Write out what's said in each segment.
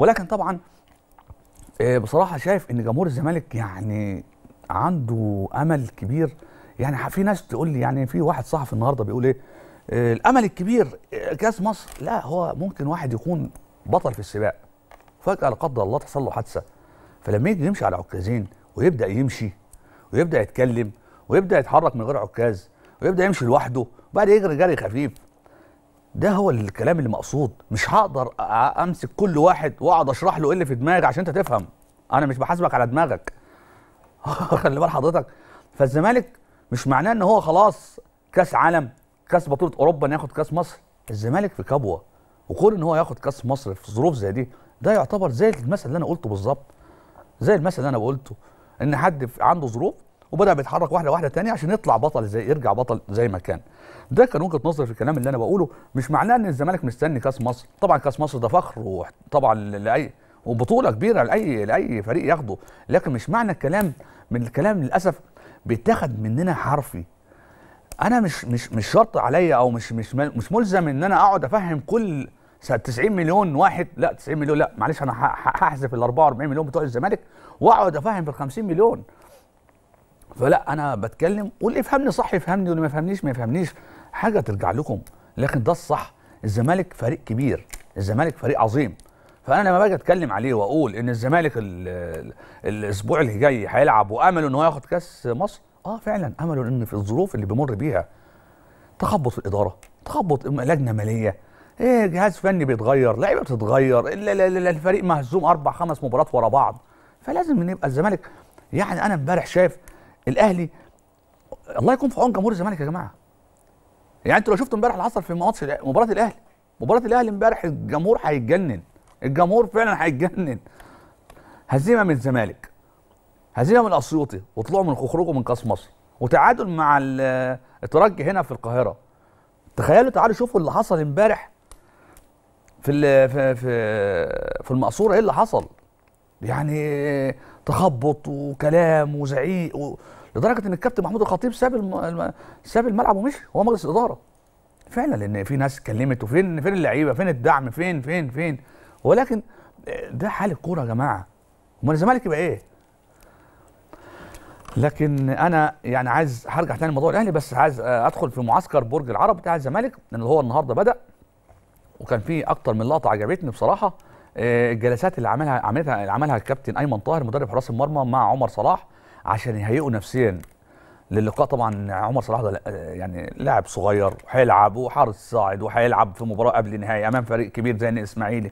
ولكن طبعا آه، بصراحه شايف ان جمهور الزمالك يعني عنده امل كبير يعني في ناس تقول لي يعني في واحد صحفي النهارده بيقول ايه آه، الامل الكبير آه، كاس مصر لا هو ممكن واحد يكون بطل في السباق فجاه لا قدر الله تحصل له حادثه فلما يجي يمشي على عكازين ويبدا يمشي ويبدا يتكلم ويبدا يتحرك من غير عكاز ويبدا يمشي لوحده وبعد يجري جري خفيف ده هو الكلام اللي مقصود مش هقدر امسك كل واحد واقعد اشرح له ايه اللي في دماغي عشان انت تفهم انا مش بحاسبك على دماغك خلي بال حضرتك فالزمالك مش معناه ان هو خلاص كاس عالم كاس بطوله اوروبا ناخد كاس مصر الزمالك في كبوه وكون ان هو ياخد كاس مصر في ظروف زي دي ده يعتبر زي المثل اللي انا قلته بالظبط زي المثل اللي انا قلته ان حد عنده ظروف وبدا بيتحرك واحده واحده تانية عشان يطلع بطل زي يرجع بطل زي ما كان ده كان وجهه نظري في الكلام اللي انا بقوله مش معناه ان الزمالك مستني كاس مصر طبعا كاس مصر ده فخر وطبعا لاي وبطوله كبيره لاي لاي فريق ياخده لكن مش معنى الكلام من الكلام للاسف بيتاخد مننا حرفي انا مش مش مش شرط عليا او مش مش مش ملزم ان انا اقعد افهم كل 90 مليون واحد لا 90 مليون لا معلش انا هحذف ال 44 مليون بتوع الزمالك واقعد افهم في ال 50 مليون فلا انا بتكلم واللي يفهمني صح يفهمني واللي ما يفهمنيش ما يفهمنيش حاجه ترجع لكم لكن ده الصح الزمالك فريق كبير الزمالك فريق عظيم فانا لما باجي اتكلم عليه واقول ان الزمالك الاسبوع اللي جاي هيلعب وامله ان هو ياخد كاس مصر اه فعلا امله ان في الظروف اللي بيمر بيها تخبط في الاداره تخبط لجنه ماليه ايه جهاز فني بيتغير لعيبه بتتغير الفريق مهزوم اربع خمس مباريات ورا بعض فلازم نبقى الزمالك يعني انا امبارح شايف الاهلي الله يكون في عون جمهور الزمالك يا جماعه يعني انتوا لو شفتوا امبارح اللي حصل في ماتش مباراه الاهلي مباراه الاهلي امبارح الجمهور هيتجنن الجمهور فعلا هيتجنن هزيمه من الزمالك هزيمه من الاسيوطي وطلعوا من خروجه من كاس مصر وتعادل مع الترجي هنا في القاهره تخيلوا تعالوا شوفوا اللي حصل امبارح في في في في المقصوره ايه اللي حصل يعني تخبط وكلام وزعيق و لدرجه ان الكابتن محمود الخطيب ساب الم... ساب الملعب ومشي هو مجلس الاداره فعلا لان في ناس اتكلمت وفين فين اللعيبه فين الدعم فين فين فين ولكن ده حال الكوره يا جماعه امال الزمالك يبقى ايه لكن انا يعني عايز هرجع تاني لموضوع الاهلي بس عايز ادخل في معسكر برج العرب بتاع الزمالك لان هو النهارده بدا وكان في اكتر من لقطه عجبتني بصراحه آه، الجلسات اللي عملها عملتها عملها الكابتن ايمن طاهر مدرب حراس المرمى مع عمر صلاح عشان يهيئوا نفسيا للقاء طبعا عمر صلاح ده يعني لاعب صغير هيلعب وحارس صاعد وهيلعب في مباراه قبل النهائي امام فريق كبير زي الاسماعيلي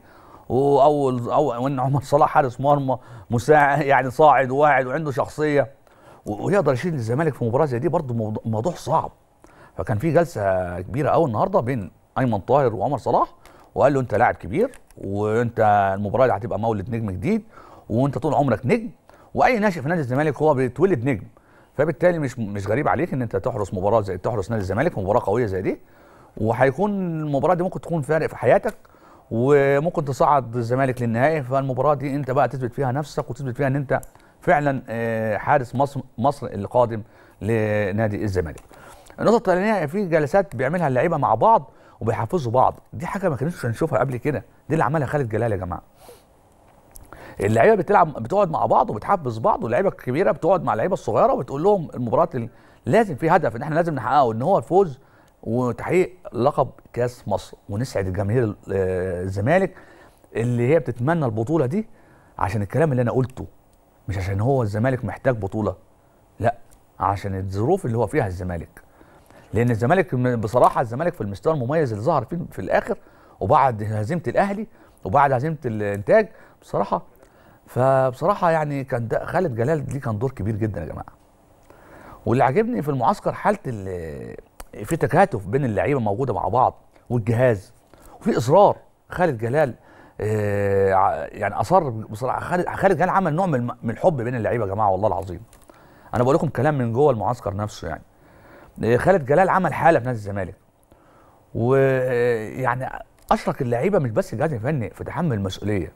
واول وان عمر صلاح حارس مرمى مساعد يعني صاعد وواعد وعنده شخصيه ويقدر يشيل الزمالك في مباراه زي دي برضه موضوع صعب فكان في جلسه كبيره قوي النهارده بين ايمن طاهر وعمر صلاح وقال له انت لاعب كبير وانت المباراه دي هتبقى مولد نجم جديد وانت طول عمرك نجم واي ناشئ في نادي الزمالك هو بيتولد نجم فبالتالي مش مش غريب عليك ان انت تحرس مباراه زي تحرس نادي الزمالك مباراه قويه زي دي وهيكون المباراه دي ممكن تكون فارق في حياتك وممكن تصعد الزمالك للنهائي فالمباراه دي انت بقى تثبت فيها نفسك وتثبت فيها ان انت فعلا آه، حارس مصر مصر القادم لنادي الزمالك. النقطه الثانيه في جلسات بيعملها اللعيبه مع بعض وبيحفزوا بعض دي حاجه ما كناش هنشوفها قبل كده دي اللي عملها خالد جلال يا جماعه. اللعيبه بتلعب بتقعد مع بعض وبتحفز بعض واللعيبه الكبيره بتقعد مع اللعيبه الصغيره وبتقول لهم المباراه لازم في هدف ان احنا لازم نحققه ان هو الفوز وتحقيق لقب كاس مصر ونسعد جماهير آه، الزمالك اللي هي بتتمنى البطوله دي عشان الكلام اللي انا قلته مش عشان هو الزمالك محتاج بطوله لا عشان الظروف اللي هو فيها الزمالك لان الزمالك بصراحه الزمالك في المستوى المميز اللي ظهر فيه في الاخر وبعد هزيمه الاهلي وبعد هزيمه الانتاج بصراحه فبصراحه يعني كان ده خالد جلال ليه كان دور كبير جدا يا جماعه واللي عاجبني في المعسكر حاله في تكاتف بين اللعيبه موجوده مع بعض والجهاز وفي اصرار خالد جلال آه، يعني اصر بصراحه خالد خالد جلال عمل نوع من الحب بين اللعيبه يا جماعه والله العظيم انا بقول لكم كلام من جوه المعسكر نفسه يعني آه، خالد جلال عمل حاله في نادي الزمالك ويعني آه، اشرك اللعيبه مش بس الجهاز الفني في تحمل المسؤوليه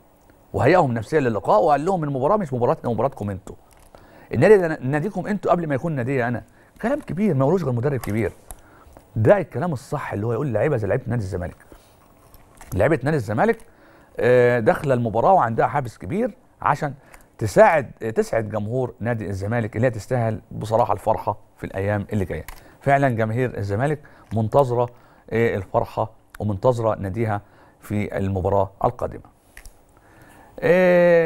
وهيئهم نفسيا للقاء وقال لهم المباراه مش مباراتنا ومباراتكم انتوا النادي ده ناديكم انتوا قبل ما يكون نادي انا كلام كبير ما غير مدرب كبير ده الكلام الصح اللي هو يقول لعيبه زي لعيبه نادي الزمالك لعيبه نادي الزمالك آه، داخله المباراه وعندها حافز كبير عشان تساعد تسعد جمهور نادي الزمالك اللي هي تستاهل بصراحه الفرحه في الايام اللي جايه فعلا جماهير الزمالك منتظره آه، الفرحه ومنتظره ناديها في المباراه القادمه Ε,